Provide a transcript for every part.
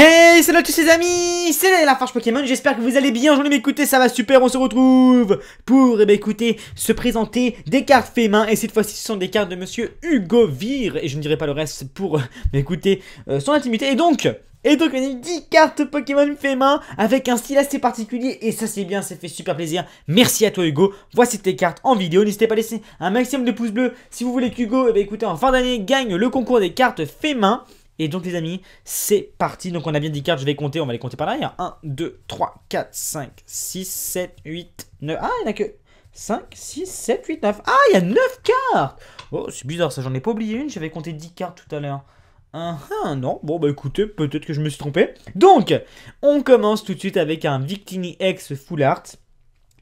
Hey, salut à tous les amis, c'est la Farge Pokémon, j'espère que vous allez bien, aujourd'hui m'écouter, ça va super, on se retrouve pour, eh ben, écoutez, se présenter des cartes fait main, et cette fois-ci ce sont des cartes de monsieur Hugo Vire, et je ne dirai pas le reste pour, euh, m'écouter euh, son intimité, et donc, et donc on a eu 10 cartes Pokémon fait main avec un style assez particulier et ça c'est bien, ça fait super plaisir. Merci à toi Hugo, voici tes cartes en vidéo. N'hésitez pas à laisser un maximum de pouces bleus si vous voulez qu'Hugo, eh ben, écoutez, en fin d'année gagne le concours des cartes fait main. Et donc les amis, c'est parti. Donc on a bien 10 cartes, je vais compter, on va les compter par a 1, 2, 3, 4, 5, 6, 7, 8, 9. Ah, il n'y en a que 5, 6, 7, 8, 9. Ah, il y a 9 cartes Oh, c'est bizarre ça, j'en ai pas oublié une, j'avais compté 10 cartes tout à l'heure. Ah, non, bon bah écoutez, peut-être que je me suis trompé. Donc, on commence tout de suite avec un Victini X Full Art.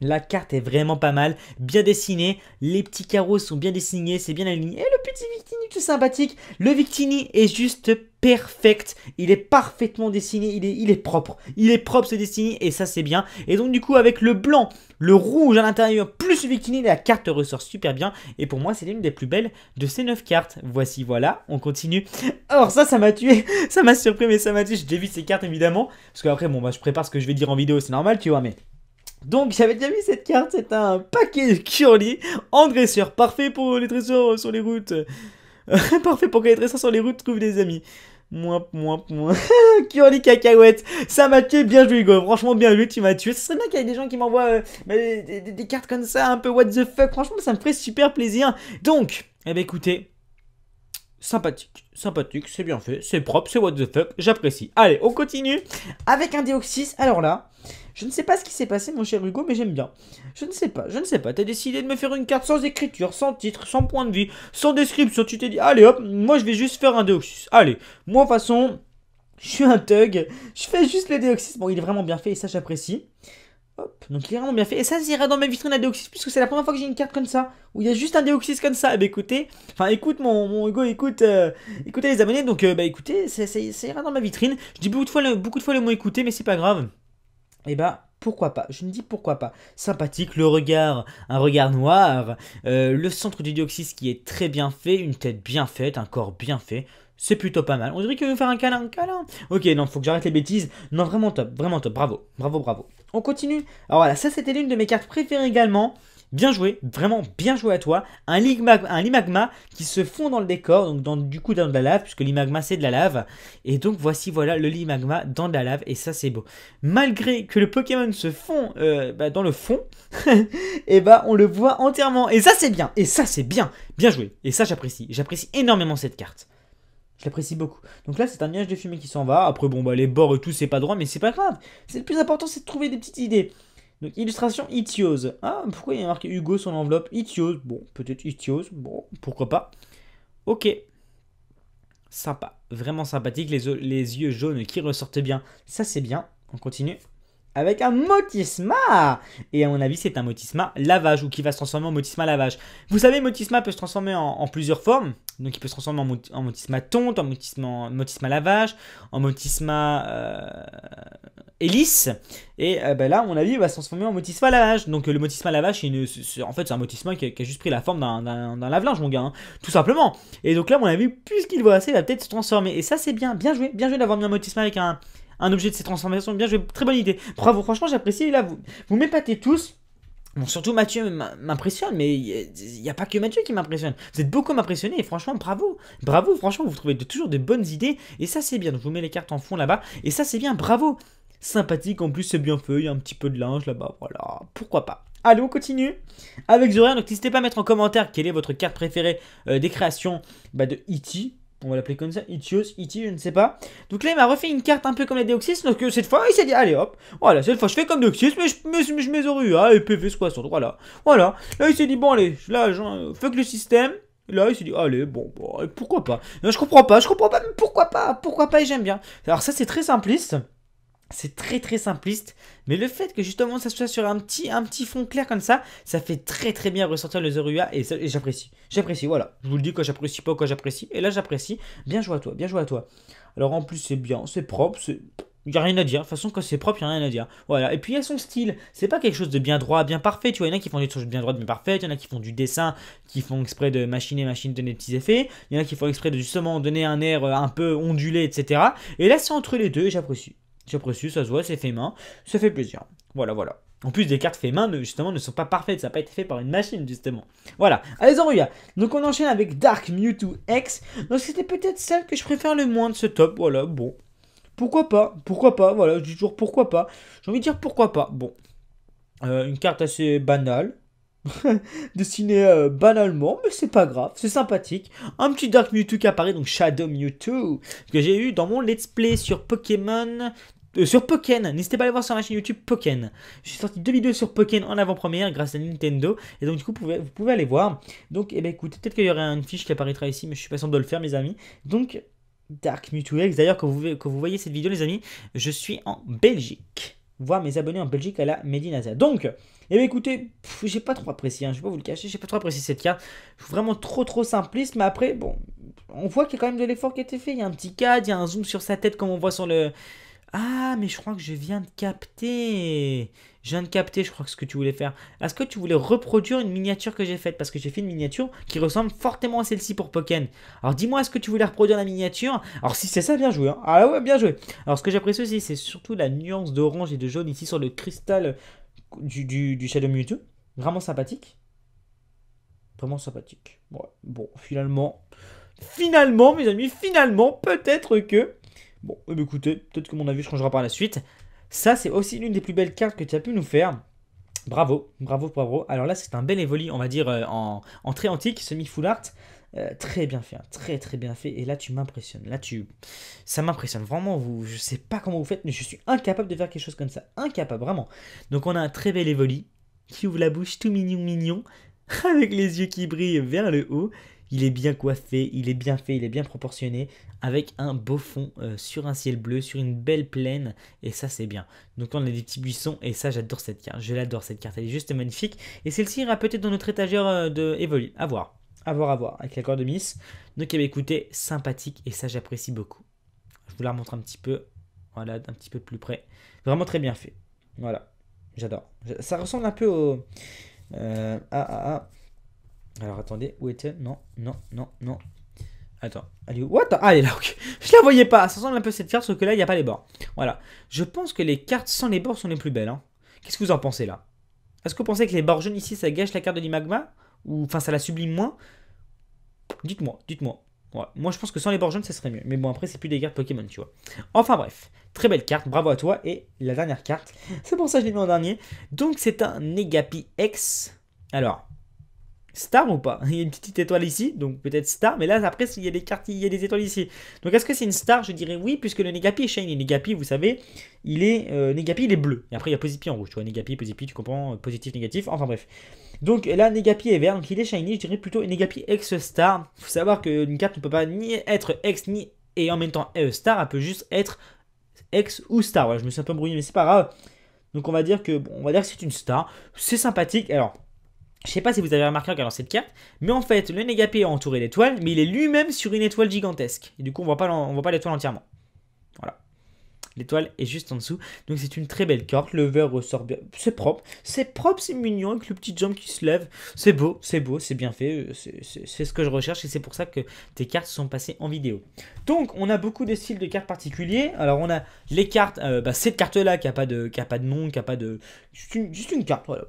La carte est vraiment pas mal, bien dessinée, les petits carreaux sont bien dessinés, c'est bien aligné. Et le petit Victini tout sympathique, le Victini est juste perfect, il est parfaitement dessiné, il est, propre. Il est propre ce Destiny et ça c'est bien. Et donc du coup avec le blanc, le rouge à l'intérieur, plus le Victini, la carte ressort super bien. Et pour moi c'est l'une des plus belles de ces 9 cartes. Voici voilà, on continue. Or ça ça m'a tué, ça m'a surpris mais ça m'a tué, j'ai vu ces cartes évidemment. Parce qu'après bon bah je prépare ce que je vais dire en vidéo, c'est normal tu vois mais... Donc j'avais déjà vu cette carte, c'est un paquet de curly en dresseur, parfait pour les dresseurs sur les routes. parfait pour que les dresseurs sur les routes trouvent des amis. Moins, moins, moins. curly cacahuète, ça m'a tué, bien joué Hugo, franchement bien joué, tu m'as tué. Ce serait bien qu'il y ait des gens qui m'envoient euh, des, cartes comme ça, un peu what the fuck, franchement ça me ferait super plaisir. Donc, eh bien écoutez, sympathique, sympathique, c'est bien fait, c'est propre, c'est what the fuck, j'apprécie. Allez, on continue avec un Deoxys, alors là... Je ne sais pas ce qui s'est passé, mon cher Hugo, mais j'aime bien. Je ne sais pas, je ne sais pas. T'as décidé de me faire une carte sans écriture, sans titre, sans point de vue, sans description. Tu t'es dit, allez hop, moi je vais juste faire un Deoxys. Allez, moi de façon, je suis un thug. Je fais juste le Deoxys. Bon, il est vraiment bien fait et ça j'apprécie. Hop, donc il est vraiment bien fait. Et ça, ira dans ma vitrine à Deoxys, puisque c'est la première fois que j'ai une carte comme ça, où il y a juste un Deoxys comme ça. Eh bah écoutez, enfin écoute mon, mon Hugo, écoute, euh, écoutez les abonnés, donc euh, bah écoutez, ça, ira dans ma vitrine. Je dis beaucoup de fois le, beaucoup de fois le mot écouter, mais c'est pas grave. Et eh ben pourquoi pas Je ne dis pourquoi pas. Sympathique, le regard, un regard noir, euh, le centre du dioxys qui est très bien fait, une tête bien faite, un corps bien fait. C'est plutôt pas mal. On dirait qu'il veut faire un câlin, un câlin. Ok, non, faut que j'arrête les bêtises. Non, vraiment top, vraiment top. Bravo, bravo, bravo. On continue. Alors voilà, ça c'était l'une de mes cartes préférées également. Bien joué, vraiment bien joué à toi. Un limagma, un qui se fond dans le décor, donc dans, du coup dans de la lave, puisque l'imagma c'est de la lave. Et donc voici voilà le limagma dans de la lave, et ça c'est beau. Malgré que le Pokémon se fond euh, bah, dans le fond, et eh bah on le voit entièrement. Et ça c'est bien, et ça c'est bien, bien joué. Et ça j'apprécie, j'apprécie énormément cette carte. Je l'apprécie beaucoup. Donc là, c'est un nuage de fumée qui s'en va. Après, bon, bah, les bords et tout, c'est pas droit, mais c'est pas grave. C'est le plus important, c'est de trouver des petites idées. Donc, illustration Itios. Ah, pourquoi il y a marqué Hugo sur l'enveloppe Itios. Bon, peut-être Itios. Bon, pourquoi pas. Ok. Sympa. Vraiment sympathique. Les, les yeux jaunes qui ressortent bien. Ça, c'est bien. On continue. Avec un motisma Et à mon avis, c'est un motisma lavage ou qui va se transformer en motisma lavage. Vous savez, motisma peut se transformer en, plusieurs formes. Donc, il peut se transformer en, motisma tonte, en motisma, lavage, en motisma. Euh, hélice. Et euh, bah, là, mon avis, il va se transformer en motisme à lavage. Donc, euh, le motisme à lavage, c'est en fait, c'est un motisme qui, a juste pris la forme d'un, lave-linge, mon gars. Hein. tout simplement. Et donc, là, à mon avis, puisqu'il voit assez il va peut-être se transformer. Et ça, c'est bien. Bien joué. Bien joué d'avoir mis un motisme avec un, objet de ses transformations. Bien joué. Très bonne idée. Bravo. Franchement, j'apprécie. là, vous, vous m'épatez tous. Bon, surtout Mathieu m'impressionne, mais il n'y a pas que Mathieu qui m'impressionne. Vous êtes beaucoup m'impressionné et franchement, bravo. Bravo, franchement, vous trouvez toujours de bonnes idées et ça, c'est bien. je vous mets les cartes en fond là-bas et ça, c'est bien, bravo sympathique. En plus, c'est bien feu Il y a un petit peu de linge là-bas. Voilà, pourquoi pas. Allez, on continue avec Zoria Donc, n'hésitez pas à mettre en commentaire quelle est votre carte préférée euh, des créations bah, de E.T. On va l'appeler comme ça, Itios, Iti, e je ne sais pas. Donc là, il m'a refait une carte un peu comme la Deoxys, donc euh, cette fois, il s'est dit, allez hop, voilà, cette fois, je fais comme Deoxys, mais je, mais, je mets Zorua, ah, et PV 60, voilà. Voilà, là, il s'est dit, bon, allez, là, que le système, Là, il s'est dit, allez, bon, pourquoi pas Je comprends pas, je comprends pas, mais pourquoi pas Pourquoi pas, et j'aime bien. Alors ça, c'est très simpliste. C'est très très simpliste, mais le fait que justement ça soit sur un petit, un petit fond clair comme ça, ça fait très très bien ressortir le Zorua et, j'apprécie. J'apprécie, voilà. Je vous le dis quand j'apprécie pas, quand j'apprécie. Et là j'apprécie. Bien joué à toi, bien joué à toi. Alors en plus c'est bien, c'est propre, c'est... Il a rien à dire. De toute façon, quand c'est propre, il a rien à dire. Voilà. Et puis, il y a son style. C'est pas quelque chose de bien droit, bien parfait. Tu vois, il y en a qui font des choses bien droites, bien parfaites. Il y en a qui font du dessin, qui font exprès de machiner, machine, donner des petits effets. Il y en a qui font exprès de justement donner un air euh, un peu ondulé, etc. Et là, c'est entre les deux j'apprécie précieux, ça se voit, c'est fait main, ça fait plaisir. Voilà, voilà. En plus, des cartes fait main, justement, ne sont pas parfaites. Ça n'a pas été fait par une machine, justement. Voilà. Allez, on regarde. Donc, on enchaîne avec Dark Mewtwo X. Donc, c'était peut-être celle que je préfère le moins de ce top. Voilà, bon. Pourquoi pas Pourquoi pas Voilà, je dis toujours pourquoi pas. J'ai envie de dire pourquoi pas. Bon. Euh, une carte assez banale. Dessinée euh, banalement, mais c'est pas grave, c'est sympathique. Un petit Dark Mewtwo qui apparaît, donc Shadow Mewtwo, que j'ai eu dans mon Let's Play sur Pokémon euh, sur Pokken. N'hésitez pas à aller voir sur ma chaîne YouTube Pokken. J'ai sorti deux vidéos sur Pokken en avant-première grâce à Nintendo. Et donc, du coup, vous pouvez, aller voir. Donc, et eh ben, écoutez, peut-être qu'il y aurait une fiche qui apparaîtra ici, mais je suis pas sûr de le faire, mes amis. Donc, Dark Mewtwo X. D'ailleurs, que vous, voyez cette vidéo, les amis, je suis en Belgique voir mes abonnés en Belgique à la MediNaza. Donc, et eh bien écoutez, j'ai pas trop apprécié, hein, je vais pas vous le cacher, j'ai pas trop apprécié cette carte. Vraiment trop trop simpliste, mais après, bon, on voit qu'il y a quand même de l'effort qui a été fait. Il y a un petit cadre, il y a un zoom sur sa tête comme on voit sur le, ah, mais je crois que je viens de capter. Je viens de capter, je crois que ce que tu voulais faire. Est-ce que tu voulais reproduire une miniature que j'ai faite Parce que j'ai fait une miniature qui ressemble fortement à celle-ci pour Pokémon. Alors dis-moi, est-ce que tu voulais reproduire la miniature Alors si c'est ça, bien joué. Hein. ah ouais, bien joué. Alors ce que j'apprécie aussi, c'est surtout la nuance d'orange et de jaune ici sur le cristal du, Shadow Mewtwo. Vraiment sympathique. Vraiment sympathique. Bon, finalement, finalement, mes amis, finalement, peut-être que Bon, eh ben, écoutez, peut-être que mon avis changera par la suite. Ça, c'est aussi l'une des plus belles cartes que tu as pu nous faire. Bravo, bravo, bravo. Alors là, c'est un bel évoli, on va dire, euh, en, en très antique, semi-full art. Euh, très bien fait, hein, très très bien fait. Et là, tu m'impressionnes. Là, tu, ça m'impressionne vraiment. Vous, je sais pas comment vous faites, mais je suis incapable de faire quelque chose comme ça, incapable vraiment. Donc, on a un très bel évoli qui ouvre la bouche, tout mignon mignon, avec les yeux qui brillent vers le haut, il est bien coiffé, il est bien fait, il est bien proportionné, avec un beau fond euh, sur un ciel bleu, sur une belle plaine, et ça c'est bien. Donc on a des petits buissons, et ça j'adore cette carte, je l'adore cette carte, elle est juste magnifique. Et celle-ci ira peut-être dans notre étagère euh, de Evoli, à voir, à voir, à voir, avec l'accord de Miss. Donc elle eh écoutez, sympathique, et ça j'apprécie beaucoup. Je vous la remontre un petit peu, voilà, un petit peu plus près. Vraiment très bien fait, voilà, j'adore. Ça ressemble un peu au... Euh, ah, ah, ah. Alors attendez, où était Non, non, non, non. Attends, allez où What Ah, elle est là, ok. Je la voyais pas. Ça ressemble un peu à cette carte, sauf que là, il n'y a pas les bords. Voilà. Je pense que les cartes sans les bords sont les plus belles. Hein. Qu'est-ce que vous en pensez là Est-ce que vous pensez que les bords jaunes ici, ça gâche la carte de l'Imagma Ou enfin, ça la sublime moins Dites-moi, dites-moi. Moi, je pense que sans les bords jaunes, ça serait mieux. Mais bon, après, c'est plus des cartes Pokémon, tu vois. Enfin, bref. Très belle carte. Bravo à toi. Et la dernière carte, c'est pour ça que je l'ai mis en dernier. Donc, c'est un Negapi X. Alors, star ou pas Il y a une petite étoile ici, donc peut-être star, mais là après il y a des cartes, il y a des étoiles ici. Donc est-ce que c'est une star Je dirais oui, puisque le Negapi est shiny. Negapi, vous savez, il est euh, il bleu. Et après il y a Posipi en rouge. Tu vois Negapi, Posipi, tu comprends euh, Positif, négatif. Enfin bref. Donc là Negapi est vert, donc il est shiny. Je dirais plutôt Negapi ex star. Faut savoir qu'une carte ne peut pas ni être ex ni et en même temps euh, star, elle peut juste être ex ou star. Voilà, je me suis un peu brouillé, mais c'est pas grave. Donc on va dire que on va dire que c'est une star. C'est sympathique. Alors je sais pas si vous avez remarqué en regardant cette carte, mais en fait, le Négapé est entouré l'étoile, mais il est lui-même sur une étoile gigantesque. Et du coup, on voit pas, on voit pas l'étoile entièrement. Voilà. L'étoile est juste en dessous. Donc c'est une très belle carte. Le verre ressort bien. C'est propre. C'est propre, c'est mignon avec le petit jambe qui se lève. C'est beau, c'est beau, c'est bien fait. Euh, c'est ce que je recherche et c'est pour ça que tes cartes sont passées en vidéo. Donc on a beaucoup de styles de cartes particuliers. Alors on a les cartes, euh, bah, cette carte là qui a pas de, qui de nom, qui a pas de, juste une, carte. Voilà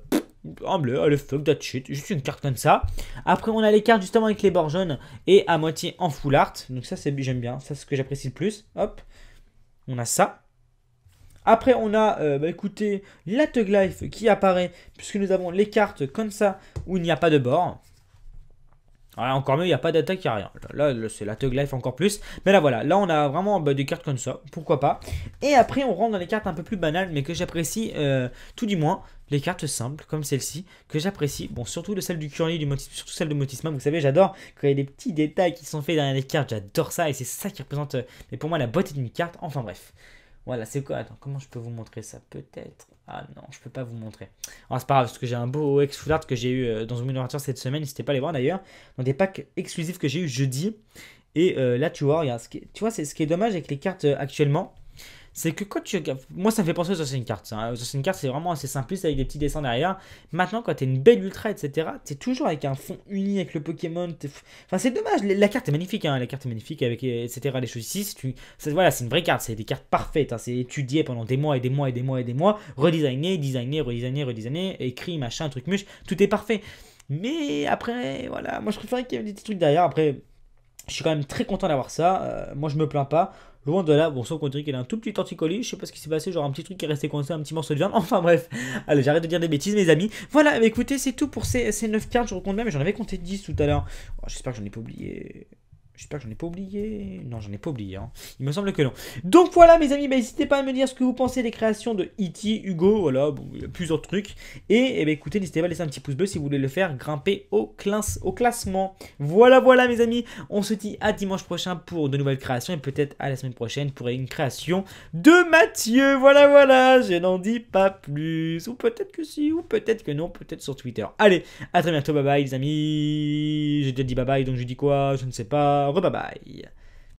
en bleu, oh, le fuck that shit, juste une carte comme ça. Après on a les cartes justement avec les bords jaunes et à moitié en full art. Donc ça c'est j'aime bien, ça c'est ce que j'apprécie le plus. Hop, on a ça. Après on a, euh, bah, écoutez, la Tug Life qui apparaît puisque nous avons les cartes comme ça où il n'y a pas de bord encore mieux, il n'y a pas d'attaque, il n'y a rien. Là, c'est la Tug Life encore plus. Mais là, voilà, là, on a vraiment bah, des cartes comme ça, pourquoi pas. Et après, on rentre dans les cartes un peu plus banales, mais que j'apprécie euh, tout du moins. Les cartes simples, comme celle-ci, que j'apprécie. Bon, surtout de celle du Curly, du surtout celle de Motisma. Vous savez, j'adore quand il y a des petits détails qui sont faits derrière les cartes. J'adore ça et c'est ça qui représente, euh, mais pour moi, la beauté d'une carte Enfin bref. Voilà, c'est quoi Attends, comment je peux vous montrer ça Peut-être. Ah non, je peux pas vous montrer. c'est pas grave, parce que j'ai un beau ex full art que j'ai eu euh, dans une ouverture cette semaine, n'hésitez pas à les voir d'ailleurs, dans des packs exclusifs que j'ai eu jeudi. Et euh, là, tu vois, tu vois, c'est ce qui est dommage avec les cartes euh, actuellement, c'est que quand tu Moi, ça me fait penser aux une carte. Hein. une carte, c'est vraiment assez simpliste avec des petits dessins derrière. Maintenant, quand t'es une belle ultra, etc., t'es toujours avec un fond uni avec le Pokémon. Enfin, c'est dommage. La carte est magnifique. Hein. La carte est magnifique, avec, etc. Les choses ici. Voilà, c'est une vraie carte. C'est des cartes parfaites. Hein. C'est étudié pendant des mois et des mois et des mois et des mois. Redesigné, designé, redesigné, redesigné. Écrit, machin, truc muche. Tout est parfait. Mais après, voilà. Moi, je préférerais qu'il y ait des petits trucs derrière. Après. Je suis quand même très content d'avoir ça. Euh, moi, je me plains pas. Loin de là, bon, sauf qu'on dirait qu'il a un tout petit torticolis. Je sais pas ce qui s'est passé, genre un petit truc qui est resté coincé, un petit morceau de viande. Enfin bref, allez, j'arrête de dire des bêtises, mes amis. Voilà, bah, écoutez, c'est tout pour ces, ces 9 cartes. Je vous compte bien, mais j'en avais compté 10 tout à l'heure. Oh, j'espère que j'en ai pas oublié. J'espère que j'en ai pas oublié. Non, j'en ai pas oublié. Hein. Il me semble que non. Donc voilà, mes amis, bah, n'hésitez pas à me dire ce que vous pensez des créations de E.T., Hugo, voilà, il y a plusieurs trucs. Et, bah, écoutez, n'hésitez pas à laisser un petit pouce bleu si vous voulez le faire grimper au, au classement. Voilà, voilà, mes amis. On se dit à dimanche prochain pour de nouvelles créations et peut-être à la semaine prochaine pour une création de Mathieu. Voilà, voilà, je n'en dis pas plus. Ou peut-être que si, ou peut-être que non, peut-être sur Twitter. Allez, à très bientôt, bye bye, les amis. J'ai déjà dit bye bye, donc je dis quoi Je ne sais pas. Au revoir.